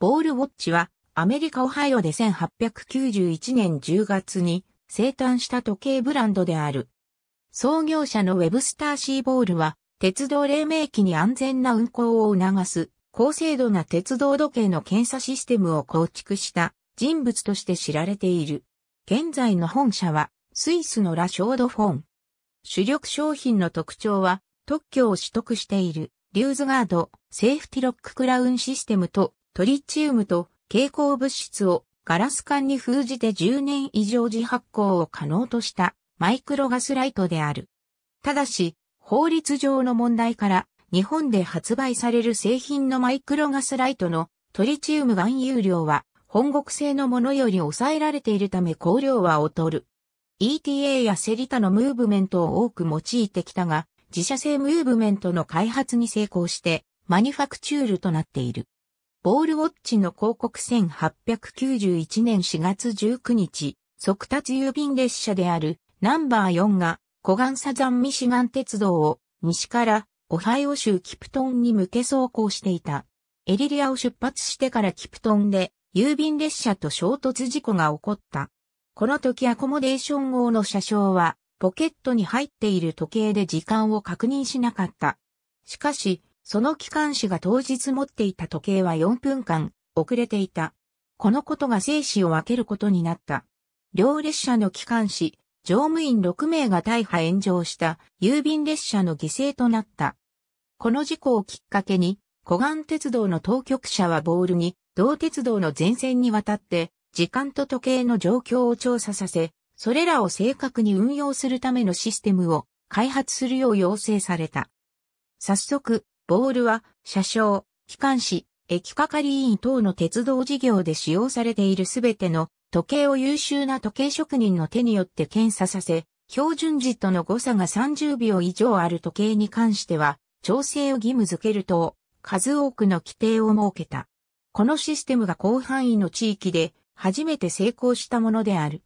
ボールウォッチはアメリカ・オハイオで1891年10月に生誕した時計ブランドである。創業者のウェブスター・シーボールは鉄道黎明期に安全な運行を促す高精度な鉄道時計の検査システムを構築した人物として知られている。現在の本社はスイスのラショードフォン。主力商品の特徴は特許を取得しているリューズガード、セーフティロッククラウンシステムとトリチウムと蛍光物質をガラス管に封じて10年以上自発光を可能としたマイクロガスライトである。ただし、法律上の問題から日本で発売される製品のマイクロガスライトのトリチウム含有量は本国製のものより抑えられているため光量は劣る。ETA やセリタのムーブメントを多く用いてきたが、自社製ムーブメントの開発に成功して、マニファクチュールとなっている。ボールウォッチの広告1891年4月19日、速達郵便列車であるナンバー4が小岩サザンミシガン鉄道を西からオハイオ州キプトンに向け走行していた。エリリアを出発してからキプトンで郵便列車と衝突事故が起こった。この時アコモデーション号の車掌はポケットに入っている時計で時間を確認しなかった。しかし、その機関士が当日持っていた時計は4分間遅れていた。このことが生死を分けることになった。両列車の機関士、乗務員6名が大破炎上した郵便列車の犠牲となった。この事故をきっかけに、古岩鉄道の当局者はボールに、同鉄道の前線にわたって、時間と時計の状況を調査させ、それらを正確に運用するためのシステムを開発するよう要請された。早速、ボールは、車掌、機関士、駅係員等の鉄道事業で使用されているすべての時計を優秀な時計職人の手によって検査させ、標準時との誤差が30秒以上ある時計に関しては、調整を義務付けると、数多くの規定を設けた。このシステムが広範囲の地域で初めて成功したものである。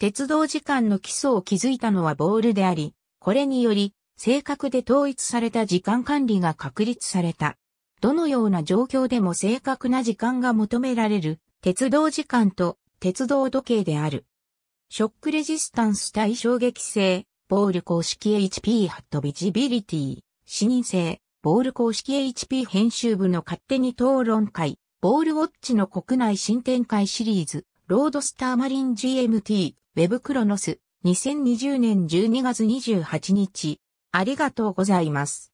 鉄道時間の基礎を築いたのはボールであり、これにより正確で統一された時間管理が確立された。どのような状況でも正確な時間が求められる鉄道時間と鉄道時計である。ショックレジスタンス対衝撃性、ボール公式 HP ハットビジビリティ、視認性、ボール公式 HP 編集部の勝手に討論会、ボールウォッチの国内新展開シリーズ、ロードスターマリン GMT、ウェブクロノス、2020年12月28日、ありがとうございます。